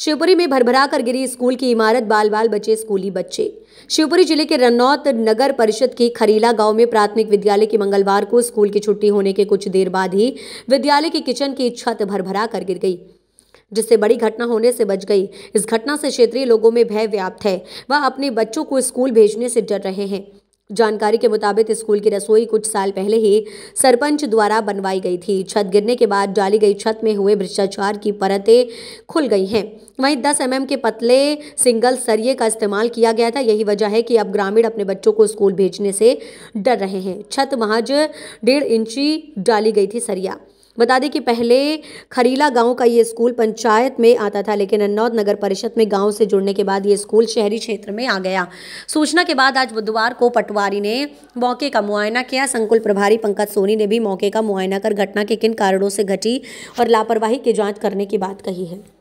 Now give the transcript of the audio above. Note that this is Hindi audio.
शिवपुरी में भरभरा कर गिरी स्कूल की इमारत बाल बाल बचे स्कूली बच्चे शिवपुरी जिले के रनौत नगर परिषद के खरीला गांव में प्राथमिक विद्यालय की मंगलवार को स्कूल की छुट्टी होने के कुछ देर बाद ही विद्यालय के किचन की छत भरभरा कर गिर गई जिससे बड़ी घटना होने से बच गई इस घटना से क्षेत्रीय लोगों में भय व्याप्त है वह अपने बच्चों को स्कूल भेजने से डर रहे हैं जानकारी के मुताबिक स्कूल की रसोई कुछ साल पहले ही सरपंच द्वारा बनवाई गई थी छत गिरने के बाद डाली गई छत में हुए भ्रष्टाचार की परतें खुल गई हैं वहीं 10 एमएम के पतले सिंगल सरिये का इस्तेमाल किया गया था यही वजह है कि अब ग्रामीण अपने बच्चों को स्कूल भेजने से डर रहे हैं छत महज डेढ़ इंची डाली गई थी सरिया बता दें कि पहले खरीला गांव का ये स्कूल पंचायत में आता था लेकिन अन्नौद नगर परिषद में गांव से जुड़ने के बाद ये स्कूल शहरी क्षेत्र में आ गया सूचना के बाद आज बुधवार को पटवारी ने मौके का मुआयना किया संकुल प्रभारी पंकज सोनी ने भी मौके का मुआयना कर घटना के किन कारणों से घटी और लापरवाही की जाँच करने की बात कही है